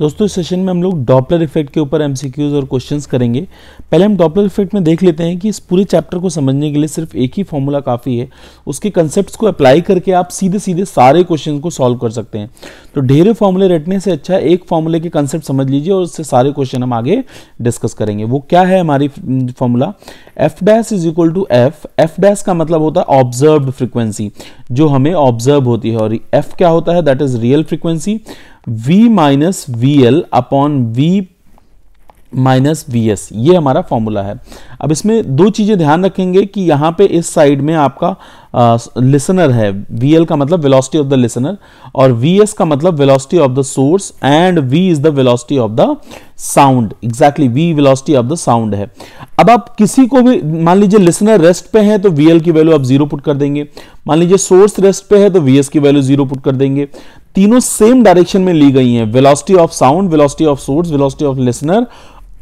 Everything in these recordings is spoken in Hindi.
दोस्तों इस सेशन में हम लोग डॉपलर इफेक्ट के ऊपर एमसीक्यूज और क्वेश्चंस करेंगे पहले हम डॉपलर इफेक्ट में देख लेते हैं कि इस पूरे चैप्टर को समझने के लिए सिर्फ एक ही फॉर्मूला काफ़ी है उसके कंसेप्ट को अप्लाई करके आप सीधे सीधे सारे क्वेश्चन को सॉल्व कर सकते हैं तो ढेरे फॉर्मूले रटने से अच्छा एक फॉर्मूले के कंसेप्ट समझ लीजिए और उससे सारे क्वेश्चन हम आगे डिस्कस करेंगे वो क्या है हमारी formula F dash is equal to F F dash का मतलब होता है ऑब्जर्व फ्रिक्वेंसी जो हमें ऑब्जर्व होती है और एफ क्या होता है that is real frequency V minus V L upon V minus V S ये हमारा फॉर्मूला है अब इसमें दो चीज़ें ध्यान रखेंगे कि यहां पे इस साइड में आपका लिसनर है वी एल का मतलब वेलोसिटी ऑफ द लिसनर और वी एस का मतलब velocity of the source and V is the velocity of the sound exactly V velocity of the sound है अब आप किसी को भी मान लीजिए लिसनर रेस्ट पे है तो वी एल की वैल्यू आप जीरो पुट कर देंगे मान लीजिए सोर्स रेस्ट पे है तो वी एस की वैल्यू जीरो पुट कर देंगे तीनों सेम डायरेक्शन में ली गई हैं velocity of sound velocity of source velocity of listener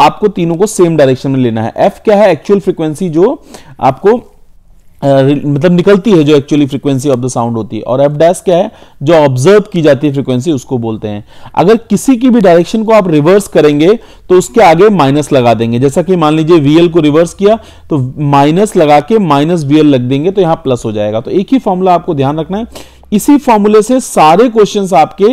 आपको तीनों को सेम डायरेक्शन में लेना है एफ क्या है एक्चुअल फ्रीक्वेंसी जो आपको मतलब निकलती है जो actually frequency of the sound होती है और एफ डैश क्या है जो ऑब्जर्व की जाती है फ्रीक्वेंसी उसको बोलते हैं अगर किसी की भी डायरेक्शन को आप रिवर्स करेंगे तो उसके आगे माइनस लगा देंगे जैसा कि मान लीजिए वीएल को रिवर्स किया तो माइनस लगा के माइनस वीएल लग देंगे तो यहां प्लस हो जाएगा तो एक ही फॉर्मूला आपको ध्यान रखना है इसी फॉर्मूले से सारे क्वेश्चंस आपके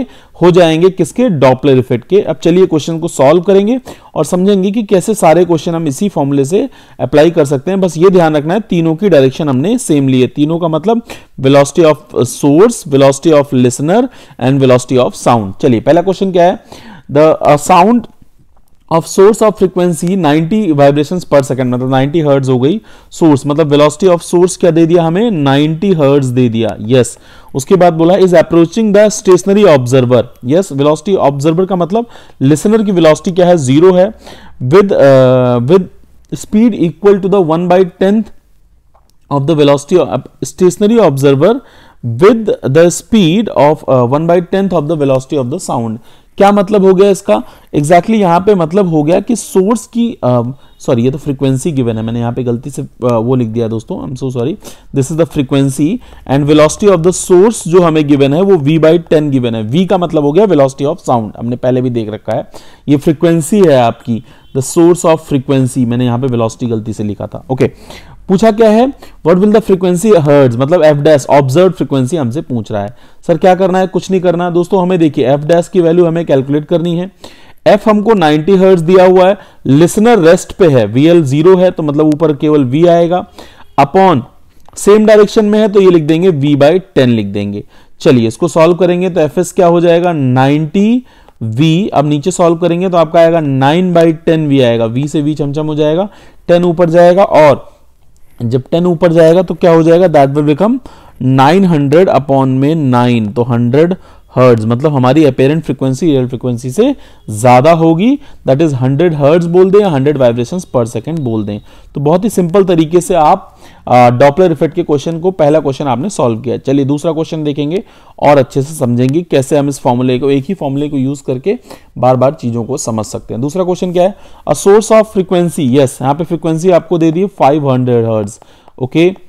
हो जाएंगे किसके डॉपलर इफेक्ट के अब चलिए क्वेश्चन को सॉल्व करेंगे और समझेंगे कि कैसे सारे क्वेश्चन हम इसी फॉर्मूले से अप्लाई कर सकते हैं बस ये ध्यान रखना है तीनों की डायरेक्शन हमने सेम ली है तीनों का मतलब velocity of source velocity of listener and velocity of sound चलिए पहला क्वेश्चन क्या है the sound uh, of source of frequency 90 vibrations per second मतलब 90 हर्ट्ज हो गई सोर्स मतलब वेलोसिटी ऑफ सोर्स क्या दे दिया हमें 90 हर्ट्ज दे दिया यस yes. उसके बाद बोला is approaching the stationary observer yes velocity observer का मतलब लिसनर की वेलोसिटी क्या है जीरो है with with speed equal to the one by tenth of the velocity stationary observer with the speed of one by tenth of the of of the sound क्या मतलब हो गया इसका एग्जैक्टली exactly यहाँ पे मतलब हो गया कि सोर्स की सॉरी um, ये तो फ्रीक्वेंसी गिवन है मैंने यहाँ पे गलती से uh, वो लिख दिया दोस्तों I am so sorry this is the frequency and velocity of the source जो हमें गिवन है वो वी बाई टेन गिवन है वी का मतलब हो गया वेलोसिटी ऑफ साउंड हमने पहले भी देख रखा है ये फ्रीक्वेंसी है आपकी द सोर्स ऑफ फ्रीक्वेंसी मैंने यहाँ पे वेलोसिटी गलती से लिखा था ओके okay. पूछा क्या है what will the frequency heard मतलब एफ डैस ऑब्जर्व फ्रीक्वेंसी हमसे पूछ रहा है सर क्या करना है कुछ नहीं करना दोस्तों हमें देखिए एफ डैस की वैल्यू हमें कैलकुलेट करनी है एफ हमको 90 हर्ट्ज दिया हुआ है लिसनर रेस्ट पे है वी एल जीरो है तो मतलब ऊपर केवल वी आएगा अपॉन सेम डायरेक्शन में है तो ये लिख देंगे वी बाई टेन लिख देंगे चलिए इसको सॉल्व करेंगे तो एफ एस क्या हो जाएगा 90 वी अब नीचे सॉल्व करेंगे तो आपका आएगा 9 बाई टेन वी आएगा वी से वी चमचम हो जाएगा 10 ऊपर जाएगा और जब टेन ऊपर जाएगा तो क्या हो जाएगा दैट विल बिकम 900 अपॉन में 9 तो 100 हर्ड्स मतलब हमारी अपेरेंट फ्रीक्वेंसी रियल फ्रीक्वेंसी से ज़्यादा होगी दैट इज़ हंड्रेड हर्ड्स बोल दें या हंड्रेड वाइब्रेशंस पर सेकंड बोल दें तो बहुत ही सिंपल तरीके से आप डॉपलर इफेक्ट के क्वेश्चन को पहला क्वेश्चन आपने सॉल्व किया चलिए दूसरा क्वेश्चन देखेंगे और अच्छे से समझेंगे कैसे हम इस फॉर्मूले को एक ही फॉर्मूले को यूज़ करके बार बार चीज़ों को समझ सकते हैं दूसरा क्वेश्चन क्या है a source of frequency yes यहाँ पे फ्रीक्वेंसी आपको दे दी है five hundred hertz okay okay?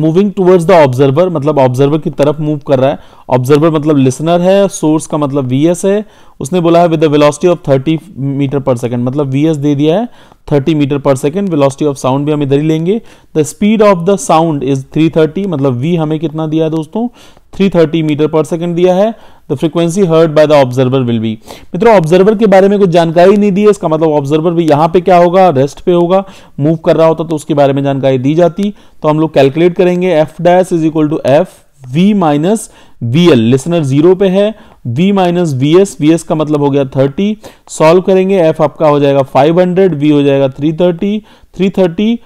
Moving towards the observer मतलब ऑब्जर्वर की तरफ मूव कर रहा है ऑब्जर्वर मतलब लिसनर है सोर्स का मतलब वी है उसने बोला है with the velocity of thirty metre per second मतलब वी दे दिया है 30 metre per second velocity of sound भी हम इधर ही लेंगे the speed of the sound is 330 मतलब वी हमें कितना दिया है दोस्तों 330 मीटर पर सेकेंड दिया है the frequency heard by the observer will be मित्रों ऑब्जर्वर के बारे में कुछ जानकारी नहीं दी है इसका मतलब ऑब्जर्वर भी यहाँ पे क्या होगा रेस्ट पे होगा मूव कर रहा होता तो उसके बारे में जानकारी दी जाती तो हम लोग कैलकुलेट करेंगे F dash is equal to F v minus V L listener zero पे है v minus V S V S का मतलब हो गया थर्टी सॉल्व करेंगे f आपका हो जाएगा फाइव हंड्रेड वी हो जाएगा three thirty three thirty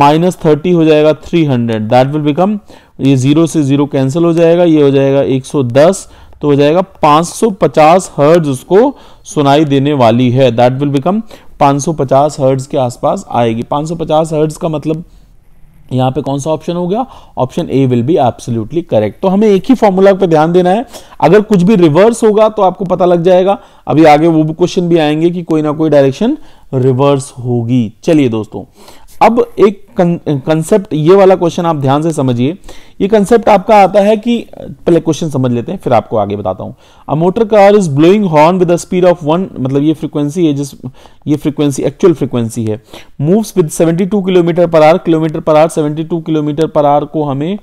minus thirty हो जाएगा three hundred that will become ये जीरो से जीरो कैंसिल हो जाएगा ये हो जाएगा एक सौ दस तो हो जाएगा पांच सौ पचास हर्ड उसको सुनाई देने वाली है दैट विल बिकम पांच सौ पचास हर्ट्ज के आसपास आएगी पांच सौ पचास हर्ट्ज का मतलब यहाँ पे कौन सा ऑप्शन हो गया option A will be absolutely correct तो हमें एक ही फॉर्मूला पे ध्यान देना है अगर कुछ भी रिवर्स होगा तो आपको पता लग जाएगा अभी आगे वो भी क्वेश्चन भी आएंगे कि कोई ना कोई डायरेक्शन रिवर्स होगी चलिए दोस्तों अब एक कंसेप्ट ये वाला क्वेश्चन आप ध्यान से समझिए ये कंसेप्ट आपका आता है कि पहले क्वेश्चन समझ लेते हैं फिर आपको आगे बताता हूं a motor car is blowing horn with speed of one मतलब ये फ्रीक्वेंसी है जिस ये फ्रीक्वेंसी एक्चुअल फ्रीक्वेंसी है moves with 72 kilometre per hour kilometre per hour 72 kilometre per hour को हमें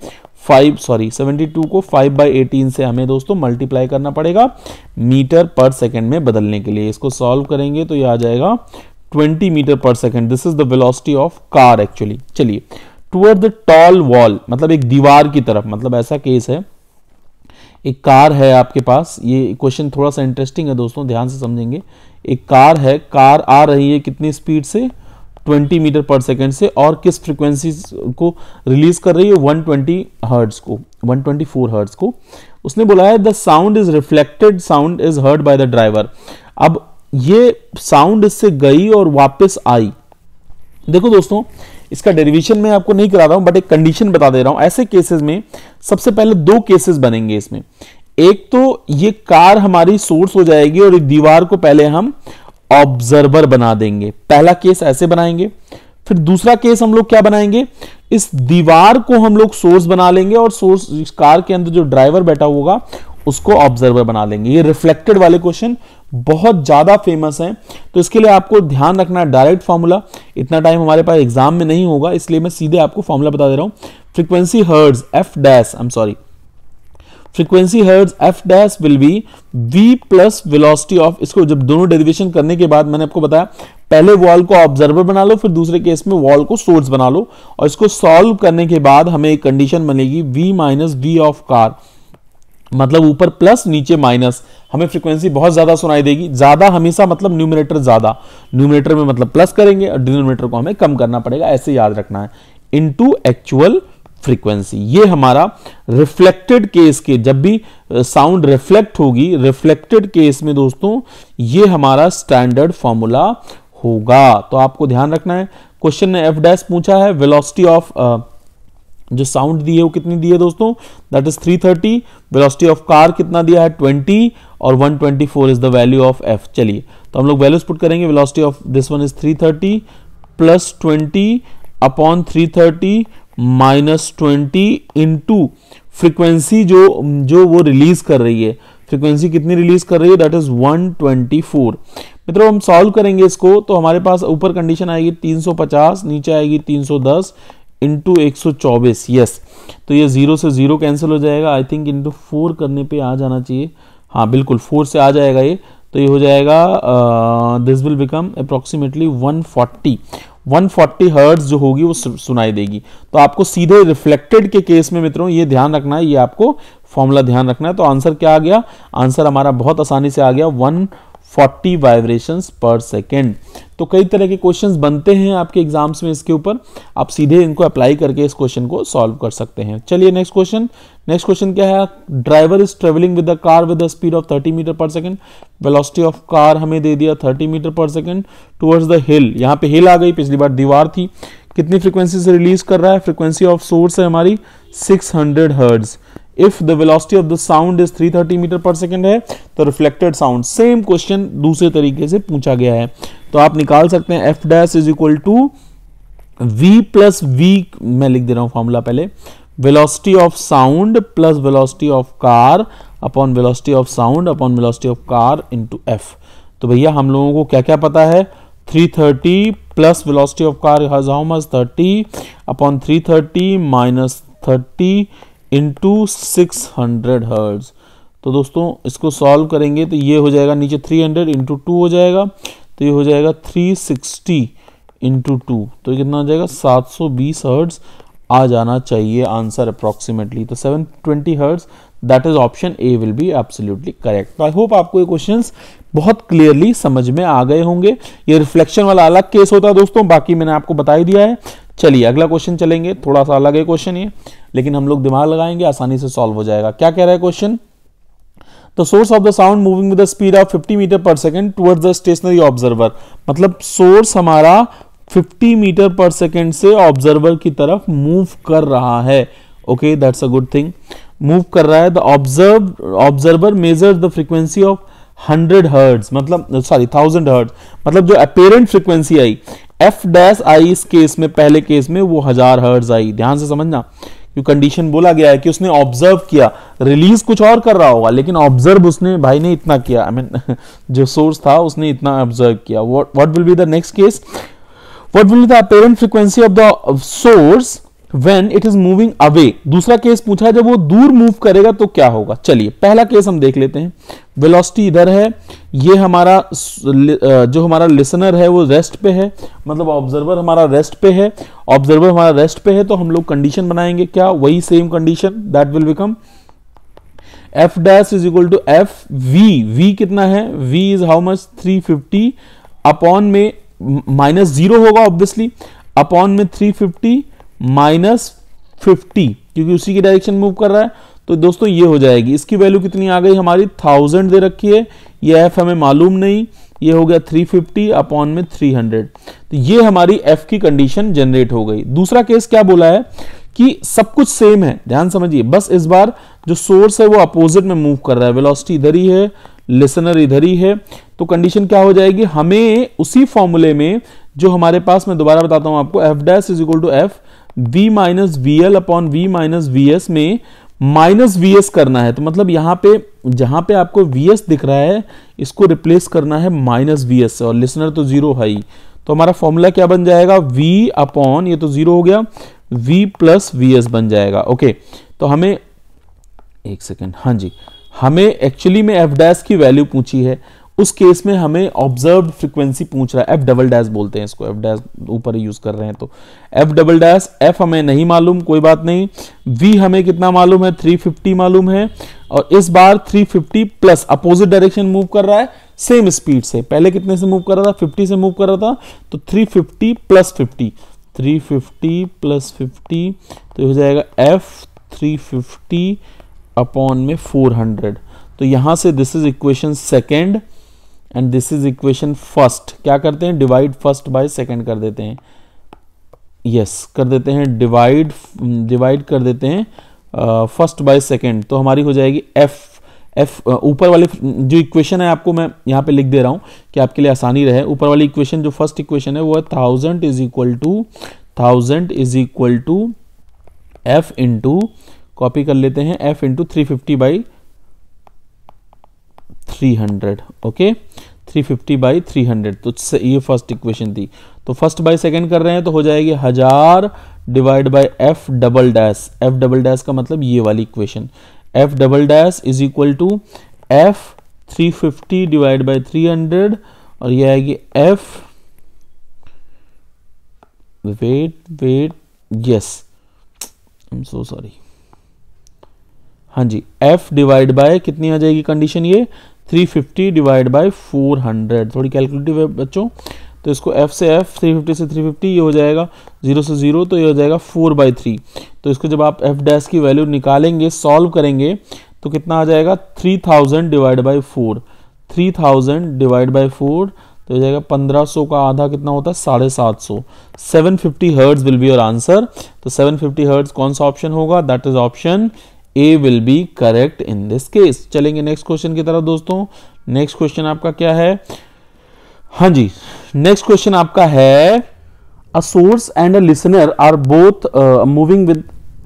फाइव सॉरी 72 को 5 बाई एटीन से हमें दोस्तों मल्टीप्लाई करना पड़ेगा मीटर पर सेकेंड में बदलने के लिए इसको सॉल्व करेंगे तो ये आ जाएगा 20 metre per second this is the velocity of car actually चलिए टूअर्ड द टॉल वॉल मतलब एक दीवार की तरफ मतलब ऐसा केस है एक कार है आपके पास ये क्वेश्चन थोड़ा सा इंटरेस्टिंग है दोस्तों ध्यान से समझेंगे एक कार है कार आ रही है कितनी स्पीड से 20 मीटर पर सेकेंड से और किस फ्रिक्वेंसी को रिलीज कर रही है 120 ट्वेंटी हर्ट्स को 124 ट्वेंटी हर्ट्स को उसने बोला है the sound is reflected sound is heard by the driver अब ये साउंड इससे गई और वापस आई देखो दोस्तों इसका डेरिवेशन मैं आपको नहीं करा रहा हूं बट एक कंडीशन बता दे रहा हूं ऐसे केसेस में सबसे पहले दो केसेस बनेंगे इसमें एक तो ये कार हमारी सोर्स हो जाएगी और दीवार को पहले हम ऑब्जर्वर बना देंगे पहला केस ऐसे बनाएंगे फिर दूसरा केस हम लोग क्या बनाएंगे इस दीवार को हम लोग सोर्स बना लेंगे और सोर्स कार के अंदर जो ड्राइवर बैठा होगा उसको ऑब्जर्वर बना लेंगे ये रिफ्लेक्टेड वाले क्वेश्चन बहुत ज़्यादा फेमस हैं तो इसके लिए आपको ध्यान रखना है डायरेक्ट फार्मूला इतना टाइम हमारे पास एग्जाम में नहीं होगा इसलिए मैं सीधे आपको फार्मूला बता दे रहा हूं frequency heard's F dash I am sorry frequency heard's F dash will be V plus velocity of इसको जब दोनों डेरिवेशन करने के बाद मैंने आपको बताया पहले वॉल को ऑब्जर्वर बना लो फिर दूसरे केस में वॉल को सोर्स बना लो और इसको सॉल्व करने के बाद हमें एक कंडीशन बनेगी V minus V of car मतलब ऊपर प्लस नीचे माइनस हमें फ्रीक्वेंसी बहुत ज़्यादा सुनाई देगी ज़्यादा हमेशा मतलब न्यूमिनेटर ज़्यादा न्यूमिनेटर में मतलब प्लस करेंगे और डिनोमिनेटर को हमें कम करना पड़ेगा ऐसे याद रखना है इनटू एक्चुअल फ्रीक्वेंसी ये हमारा रिफ्लेक्टेड केस के जब भी साउंड रिफ्लेक्ट होगी रिफ्लेक्टेड केस में दोस्तों ये हमारा स्टैंडर्ड फॉर्मूला होगा तो आपको ध्यान रखना है क्वेश्चन ने एफ डैश पूछा है वेलोसिटी ऑफ जो साउंड दी है वो कितनी दी है दोस्तों that is 330 thirty velocity of car कितना दिया है 20 और 124 is the value of F चलिए तो हम लोग वैल्यूज पुट करेंगे velocity of this one is 330 thirty plus twenty upon three thirty minus twenty into frequency जो जो वो रिलीज कर रही है फ्रिक्वेंसी कितनी रिलीज कर रही है दैट इज 124 मित्रों हम सॉल्व करेंगे इसको तो हमारे पास ऊपर कंडीशन आएगी 350 नीचे आएगी 310 इंटू एक सौ चौबीस यस तो ये ज़ीरो से ज़ीरो कैंसिल हो जाएगा आई थिंक इंटू फोर करने पे आ जाना चाहिए हाँ बिल्कुल फोर से आ जाएगा ये तो ये हो जाएगा this will become approximately one forty 140 hertz जो होगी वो सुनाई देगी तो आपको सीधे रिफ्लेक्टेड के केस में मित्रों ये ध्यान रखना है ये आपको फॉर्मूला ध्यान रखना है तो आंसर क्या आ गया आंसर हमारा बहुत आसानी से आ गया वन 40 वाइब्रेशंस पर सेकेंड तो कई तरह के क्वेश्चंस बनते हैं आपके एग्जाम्स में इसके ऊपर आप सीधे इनको अप्लाई करके इस क्वेश्चन को सॉल्व कर सकते हैं चलिए नेक्स्ट क्वेश्चन नेक्स्ट क्वेश्चन क्या है driver is travelling with the car with the speed of 30 metre per second velocity of car हमें दे दिया 30 metre per second towards the हिल यहाँ पे हिल आ गई पिछली बार दीवार थी कितनी फ्रिक्वेंसी से रिलीज कर रहा है फ्रीक्वेंसी ऑफ सोर्स है हमारी six hundred hertz if the velocity of the sound is 330 metre per second है तो रिफ्लेक्टेड साउंड सेम क्वेश्चन दूसरे तरीके से पूछा गया है तो आप निकाल सकते हैं F dash is equal to V plus V मैं लिख दे रहा हूं फॉर्मूला पहले velocity of sound plus velocity of car upon velocity of sound upon velocity of car into F तो भैया हम लोगों को क्या क्या पता है 330 plus velocity of car how much 30 upon 330 minus 30 into six hundred hertz तो दोस्तों इसको सॉल्व करेंगे तो ये हो जाएगा नीचे थ्री हंड्रेड इंटू टू हो जाएगा तो ये हो जाएगा थ्री सिक्सटी इंटू टू तो ये कितना हो जाएगा सात सौ बीस हर्ट्स आ जाना चाहिए आंसर अप्रॉक्सीमेटली तो seven twenty hertz that is option A will be absolutely correct तो आई होप आपको ये क्वेश्चन बहुत क्लियरली समझ में आ गए होंगे ये रिफ्लेक्शन वाला अलग केस होता है दोस्तों बाकी मैंने आपको बता ही दिया है चलिए अगला क्वेश्चन चलेंगे थोड़ा सा अलग है क्वेश्चन ये लेकिन हम लोग दिमाग लगाएंगे आसानी से सॉल्व हो जाएगा क्या कह रहा है question the source of the sound moving with the speed of 50 metre per second towards the stationary observer मतलब सोर्स हमारा 50 मीटर पर सेकेंड से ऑब्जर्वर की तरफ मूव कर रहा है okay that's a good thing move कर रहा है the observe observer measure the frequency of hundred hertz मतलब सॉरी थाउजेंड हर्ट्ज मतलब जो अपेरेंट फ्रीक्वेंसी आई एफ डैश आई इस केस में पहले केस में वो हजार हर्ज आई ध्यान से समझना क्योंकि कंडीशन बोला गया है कि उसने ऑब्जर्व किया रिलीज कुछ और कर रहा होगा लेकिन ऑब्जर्व उसने भाई ने इतना किया आई I मीन mean, जो सोर्स था उसने इतना ऑब्जर्व किया what will be the next case what will be the apparent frequency of the source when it is moving away दूसरा केस पूछा है जब वो दूर मूव करेगा तो क्या होगा चलिए पहला केस हम देख लेते हैं वेलोसिटी इधर है ये हमारा जो हमारा लिसनर है वो रेस्ट पे है मतलब ऑब्जर्वर हमारा रेस्ट पे है ऑब्जर्वर हमारा रेस्ट पे है तो हम लोग कंडीशन बनाएंगे क्या वही same condition that will become F dash is equal to F V V कितना है V is how much three fifty upon में माइनस जीरो होगा ऑब्वियसली अपॉन में थ्री फिफ्टी माइनस फिफ्टी क्योंकि उसी की डायरेक्शन मूव कर रहा है तो दोस्तों ये हो जाएगी इसकी वैल्यू कितनी आ गई हमारी थाउजेंड दे रखी है ये एफ हमें मालूम नहीं ये हो गया 350 अपॉन में 300 तो ये हमारी एफ की कंडीशन जनरेट हो गई दूसरा केस क्या बोला है कि सब कुछ सेम है ध्यान समझिए बस इस बार जो सोर्स है वो अपोजिट में मूव कर रहा है वेलोसिटी इधर ही है लिसनर इधर ही है तो कंडीशन क्या हो जाएगी हमें उसी फॉर्मूले में जो हमारे पास मैं दोबारा बताता हूं आपको F dash is equal to F v minus V L upon V minus V S में माइनस वी एस करना है तो मतलब यहाँ पे जहाँ पे आपको वी एस दिख रहा है इसको रिप्लेस करना है माइनस वी एस से और लिसनर तो जीरो है ही तो हमारा फॉर्मूला क्या बन जाएगा v अपॉन ये तो जीरो हो गया v प्लस वी एस बन जाएगा ओके तो हमें एक सेकेंड हाँ जी हमें एक्चुअली में एफ डैश की वैल्यू पूछी है उस केस में हमें ऑब्जर्व फ्रिक्वेंसी पूछ रहा है एफ डबल डैश बोलते हैं इसको एफ डैश ऊपर यूज कर रहे हैं तो एफ डबल डैश एफ हमें नहीं मालूम कोई बात नहीं वी हमें कितना मालूम है 350 मालूम है और इस बार 350 प्लस अपोजिट डायरेक्शन मूव कर रहा है सेम स्पीड से पहले कितने से मूव कर रहा था 50 से मूव कर रहा था तो 350 प्लस 50 350 प्लस 50 तो हो जाएगा एफ 350 अपॉन में 400 तो यहां से this is equation second and this is equation first क्या करते हैं डिवाइड फर्स्ट बाय सेकंड कर देते हैं यस yes, कर देते हैं डिवाइड डिवाइड कर देते हैं फर्स्ट बाय सेकंड तो हमारी हो जाएगी एफ एफ ऊपर वाले जो इक्वेशन है आपको मैं यहाँ पे लिख दे रहा हूँ कि आपके लिए आसानी रहे ऊपर वाली इक्वेशन जो फर्स्ट इक्वेशन है वो है thousand is equal to thousand is equal to F into copy कर लेते हैं F into three fifty by three hundred okay three fifty by three hundred तो ये फर्स्ट इक्वेशन थी तो फर्स्ट बाई सेकेंड कर रहे हैं तो हो जाएगी हजार divide by F double dash F double dash का मतलब ये वाली equation F double dash is equal to F three fifty divide by three hundred और ये आएगी F wait wait yes I am so sorry हाँ जी एफ डिवाइड बाय कितनी आ जाएगी कंडीशन ये three fifty divide by four hundred थोड़ी कैलकुलेटिव है बच्चों तो इसको एफ से एफ थ्री फिफ्टी से थ्री फिफ्टी ये हो जाएगा जीरो से ज़ीरो तो ये हो जाएगा फोर बाई थ्री तो इसको जब आप एफ डैश की वैल्यू निकालेंगे सॉल्व करेंगे तो कितना आ जाएगा three thousand divide by four three thousand divide by four तो हो जाएगा पंद्रह सौ का आधा कितना होता है साढ़े सात सौ seven fifty hertz will be your answer तो सेवन फिफ्टी हर्ट्स कौन सा ऑप्शन होगा that is option A will be correct in this case चलेंगे नेक्स्ट क्वेश्चन की तरफ दोस्तों नेक्स्ट क्वेश्चन आपका क्या है हाँ जी नेक्स्ट क्वेश्चन आपका है a source and a listener are both moving with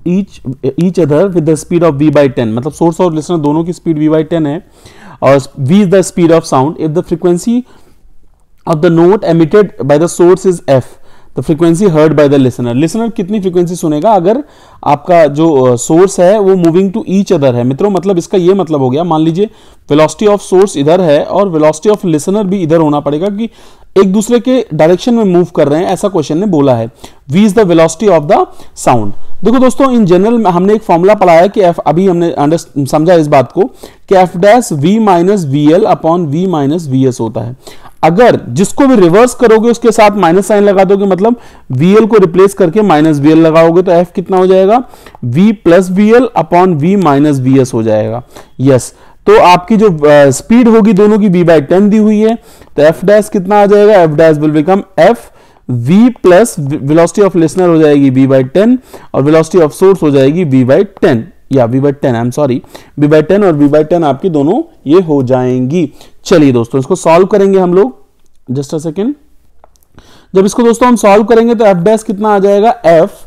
each each other with the speed of V by ten मतलब सोर्स और लिसनर दोनों की स्पीड वी बाई टेन है और V is the speed of sound if the frequency of the note emitted by the source is F the frequency heard by the listener listener कितनी फ्रीक्वेंसी सुनेगा अगर आपका जो सोर्स है वो मूविंग टू ईच अदर है मित्रों मतलब इसका ये मतलब हो गया मान लीजिए वेलोसिटी ऑफ सोर्स इधर है और वेलोसिटी ऑफ लिसनर भी इधर होना पड़ेगा कि एक दूसरे के डायरेक्शन में मूव कर रहे हैं ऐसा क्वेश्चन ने बोला है V is the velocity of the sound देखो दोस्तों इन जनरल हमने एक फॉर्मूला पढ़ाया कि एफ अभी हमने समझा इस बात को कि F dash V minus V L upon V minus V S होता है अगर जिसको भी रिवर्स करोगे उसके साथ माइनस साइन लगा दोगे मतलब VL को रिप्लेस करके माइनस वी लगाओगे तो F कितना हो जाएगा V plus V L upon V minus V हो जाएगा यस yes. तो आपकी जो स्पीड uh, होगी दोनों की v बाई टेन दी हुई है तो F डैश कितना आ जाएगा F dash will become F v plus velocity of listener हो जाएगी v बाई टेन और वेलोसिटी ऑफ सोर्स हो जाएगी v बाई टेन या V by ten I am sorry V by ten और वी बाई टेन आपकी दोनों ये हो जाएंगी चलिए दोस्तों इसको सॉल्व करेंगे हम लोग जस्ट अ सेकेंड जब इसको दोस्तों हम सॉल्व करेंगे तो एफ डैश कितना आ जाएगा F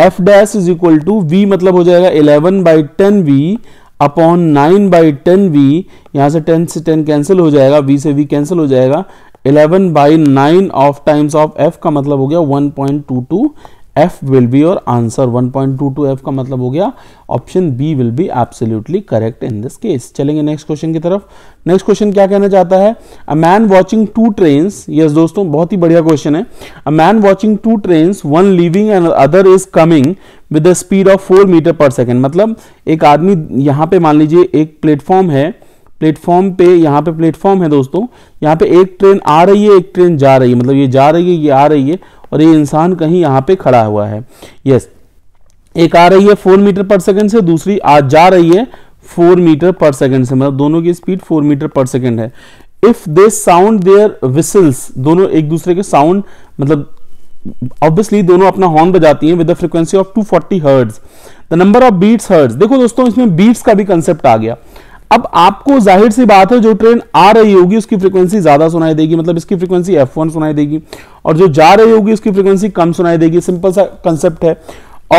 F dash is equal to V मतलब हो जाएगा eleven by ten V upon nine by ten V यहां से टेन से टेन कैंसिल हो जाएगा वी से वी कैंसिल हो जाएगा eleven by nine of times of F का मतलब हो गया one point two two F will be your answer one point two two F का मतलब हो गया option B will be absolutely correct in this case चलेंगे नेक्स्ट क्वेश्चन की तरफ नेक्स्ट क्वेश्चन क्या कहना चाहता है a man watching two train yes दोस्तों बहुत ही बढ़िया क्वेश्चन है a man watching two train one living and other is coming with speed of four meter per second मतलब एक आदमी यहाँ पे मान लीजिए एक प्लेटफॉर्म है प्लेटफॉर्म पे यहाँ पे प्लेटफॉर्म है दोस्तों यहाँ पे एक ट्रेन आ रही है एक ट्रेन जा रही है मतलब ये जा रही है ये आ रही है और ये इंसान कहीं यहाँ पे खड़ा हुआ है यस एक आ रही है फोर मीटर पर सेकंड से दूसरी आ जा रही है फोर मीटर पर सेकंड से मतलब दोनों की speed four meter per second है if they sound their whistles दोनों एक दूसरे के साउंड मतलब ऑब्वियसली दोनों अपना हॉर्न बजाती हैं with the frequency of 240 hertz the number of beats hertz देखो दोस्तों इसमें बीट्स का भी कंसेप्ट आ गया अब आपको जाहिर सी बात है जो ट्रेन आ रही होगी उसकी फ्रीक्वेंसी ज्यादा सुनाई देगी मतलब इसकी फ्रीक्वेंसी वन सुनाई देगी और जो जा रही होगी उसकी फ्रीक्वेंसी कम सुनाई देगी सिंपल सा कंसेप्ट है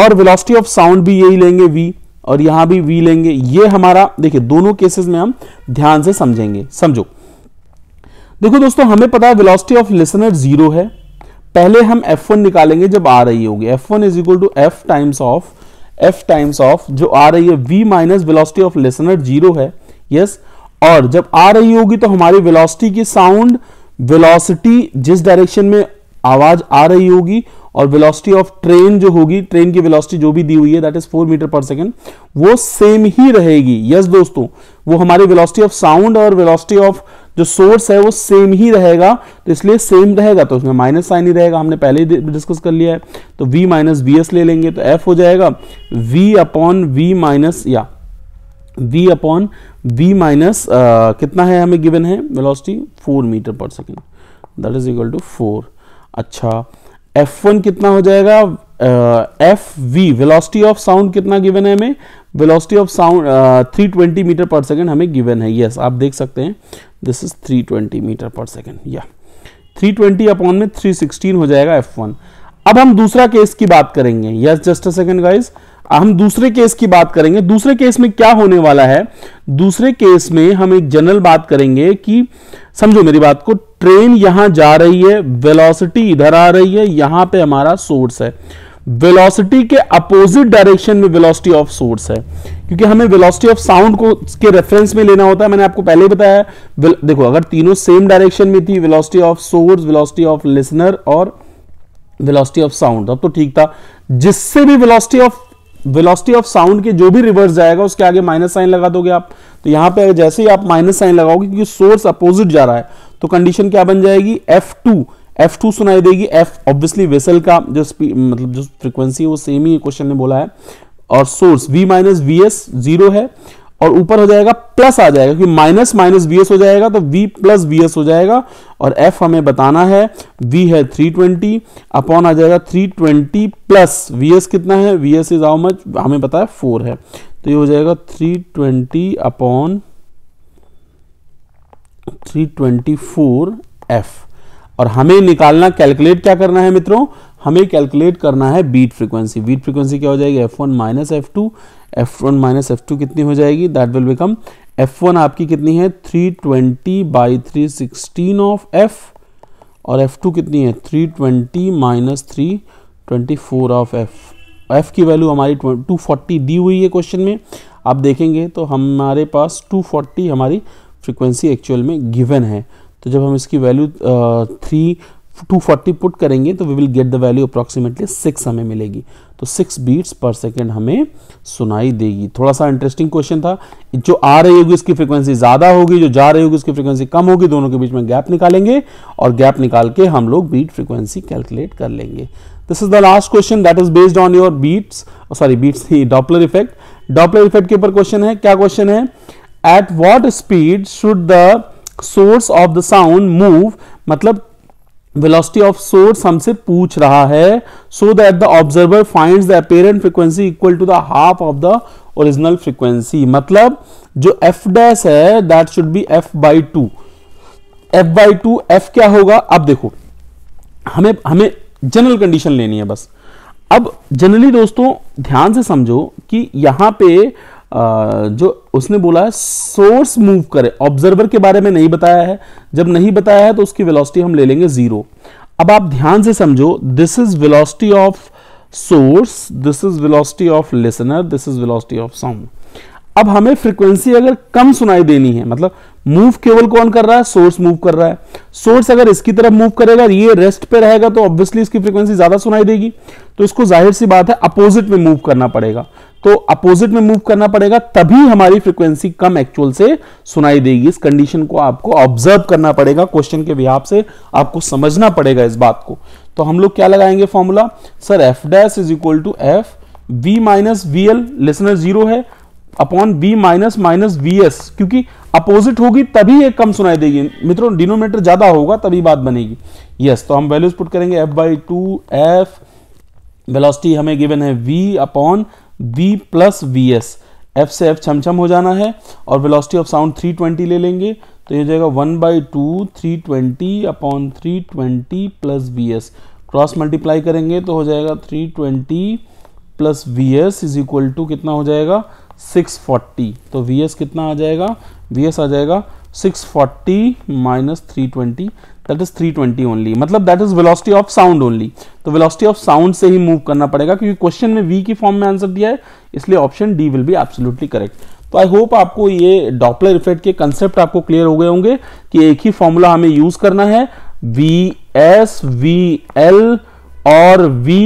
और वेलोसिटी ऑफ साउंड भी यही लेंगे वी और यहां भी वी लेंगे ये हमारा देखिए दोनों केसेस में हम ध्यान से समझेंगे समझो देखो दोस्तों हमें पता है वेलोसिटी ऑफ लिसनर जीरो है पहले हम वन निकालेंगे जब आ रही होगी F one is equal to F times of F times of जो आ रही है V minus velocity of listener zero है यस और जब आ रही होगी तो हमारी वेलोसिटी की साउंड वेलोसिटी जिस डायरेक्शन में आवाज आ रही होगी और वेलोसिटी ऑफ ट्रेन जो होगी ट्रेन की वेलोसिटी जो भी दी हुई है that is four meter per second वो सेम ही रहेगी यस yes, दोस्तों वो हमारी वेलोसिटी ऑफ साउंड और वेलोसिटी ऑफ जो सोर्स है वो सेम ही रहेगा तो इसलिए सेम रहेगा तो उसमें माइनस साइन ही रहेगा हमने पहले ही डिस्कस कर लिया है तो v माइनस वी ले लेंगे तो f हो जाएगा v अपॉन वी माइनस या v अपॉन वी माइनस कितना है हमें गिवन है velocity four meter per second that is equal to four अच्छा एफ वन कितना हो जाएगा F V velocity of sound कितना गिवन है हमें velocity of sound 320 meter per second हमें गिवन है यस yes, आप देख सकते हैं this is 320 meter per second या 320 अपॉन में 316 हो जाएगा एफ वन अब हम दूसरा केस की बात करेंगे yes just a second guys हम दूसरे केस की बात करेंगे दूसरे केस में क्या होने वाला है दूसरे केस में हम एक जनरल बात करेंगे कि समझो मेरी बात को ट्रेन यहां जा रही है वेलोसिटी इधर आ रही है यहां पे हमारा सोर्स है वेलोसिटी के अपोजिट डायरेक्शन में वेलोसिटी ऑफ सोर्स है क्योंकि हमें वेलोसिटी ऑफ साउंड को के रेफरेंस में लेना होता है मैंने आपको पहले ही बताया देखो अगर तीनों सेम डायरेक्शन में थी velocity of source velocity of listener और वेलोसिटी ऑफ साउंड अब तो ठीक था जिससे भी velocity of velocity of sound के जो भी रिवर्स जाएगा उसके आगे माइनस साइन लगा दोगे आप तो यहां पे जैसे ही आप माइनस साइन लगाओगे क्योंकि सोर्स अपोजिट जा रहा है तो कंडीशन क्या बन जाएगी एफ टू एफ टू सुनाई देगी एफ ऑब्वियसली वेसल का जो मतलब जो फ्रीक्वेंसी है वो सेम ही क्वेश्चन ने बोला है और source V minus V S zero है और ऊपर हो जाएगा प्लस आ जाएगा क्योंकि माइनस माइनस बी हो जाएगा तो वी प्लस बी हो जाएगा और एफ हमें बताना है वी है 320 अपॉन आ जाएगा 320 प्लस वी कितना है V S is how much हमें पता है फोर है तो ये हो जाएगा 320 अपॉन थ्री एफ और हमें निकालना कैलकुलेट क्या करना है मित्रों हमें कैलकुलेट करना है बीट फ्रीक्वेंसी बीट फ्रीक्वेंसी क्या हो जाएगी F one minus F two F one minus F two कितनी हो जाएगी that will become F one आपकी कितनी है three twenty by three sixteen of F और एफ टू कितनी है three twenty minus three twenty four of F F की वैल्यू हमारी टू फोर्टी दी हुई है क्वेश्चन में आप देखेंगे तो हमारे पास टू फोर्टी हमारी फ्रिक्वेंसी एक्चुअल में गिवन है तो जब हम इसकी वैल्यू थ्री uh, 240 पुट करेंगे तो we will get the value approximately six हमें मिलेगी तो सिक्स बीट्स पर सेकेंड हमें सुनाई देगी थोड़ा सा इंटरेस्टिंग क्वेश्चन था जो आ रही होगी उसकी फ्रिक्वेंसी ज़्यादा होगी जो जा रही होगी उसकी फ्रिक्वेंसी कम होगी दोनों के बीच में गैप निकालेंगे और गैप निकाल के हम लोग बीट फ्रिक्वेंसी कैलकुलेट कर लेंगे this is the last question that is based on your beats sorry beats ही डॉपलर इफेक्ट डॉपलर इफेक्ट के ऊपर क्वेश्चन है क्या क्वेश्चन है at what speed should the source of the sound move मतलब वेलोसिटी ऑफ सोर्स हमसे पूछ रहा है so that the observer finds the apparent frequency equal to the half of the original frequency मतलब जो एफ डैश है that should be F by two F by two F क्या होगा अब देखो हमें हमें जनरल कंडीशन लेनी है बस अब जनरली दोस्तों ध्यान से समझो कि यहां पे जो उसने बोला है सोर्स मूव करे ऑब्जर्वर के बारे में नहीं बताया है जब नहीं बताया है तो उसकी वेलोसिटी हम ले लेंगे जीरो अब आप ध्यान से समझो this is velocity of source this is velocity of listener this is velocity of sound अब हमें फ्रीक्वेंसी अगर कम सुनाई देनी है मतलब मूव केवल कौन कर रहा है सोर्स मूव कर रहा है सोर्स अगर इसकी तरफ मूव करेगा ये रेस्ट पे रहेगा तो ऑब्वियसली इसकी फ्रीक्वेंसी ज्यादा सुनाई देगी तो इसको जाहिर सी बात है अपोजिट में मूव करना पड़ेगा तो अपोजिट में मूव करना पड़ेगा तभी हमारी फ्रीक्वेंसी कम एक्चुअल से सुनाई देगी इस कंडीशन को आपको ऑब्जर्व करना पड़ेगा क्वेश्चन के विहाप से आपको समझना पड़ेगा इस बात को तो हम लोग क्या लगाएंगे formula sir F dash is equal to F V minus V L listener zero है upon B minus minus V S क्योंकि अपोजिट होगी तभी एक कम सुनाई देगी मित्रों डिनोमीटर ज़्यादा होगा तभी बात बनेगी यस yes, तो हम वैल्यूज पुट करेंगे F by two F velocity हमें गिवन है V upon B plus V S F से एफ छमछम हो जाना है और वेलोसिटी ऑफ साउंड 320 ले लेंगे तो ये हो जाएगा one by two three twenty upon three twenty plus V S cross multiply करेंगे तो हो जाएगा three twenty plus V S is equal to कितना हो जाएगा 640 तो वी एस कितना आ जाएगा वी एस आ जाएगा 640 forty minus three twenty that is 320 twenty only मतलब that is velocity of sound only तो वेलोसिटी ऑफ साउंड से ही मूव करना पड़ेगा क्योंकि क्वेश्चन में वी की फॉर्म में आंसर दिया है इसलिए option D will be absolutely correct तो आई होप आपको ये डॉपलर इफेक्ट के कंसेप्ट आपको क्लियर हो गए होंगे कि एक ही फॉर्मूला हमें यूज करना है वी एस वी एल और वी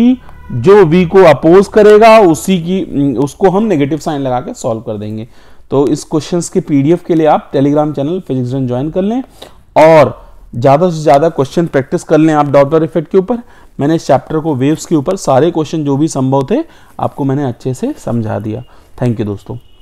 जो v को अपोज करेगा उसी की उसको हम नेगेटिव साइन लगा के सॉल्व कर देंगे तो इस क्वेश्चन के पीडीएफ के लिए आप टेलीग्राम चैनल फिजिक्स ज्वाइन कर लें और ज़्यादा से ज़्यादा क्वेश्चन प्रैक्टिस कर लें आप डॉटर इफेक्ट के ऊपर मैंने इस चैप्टर को वेव्स के ऊपर सारे क्वेश्चन जो भी संभव थे आपको मैंने अच्छे से समझा दिया थैंक यू दोस्तों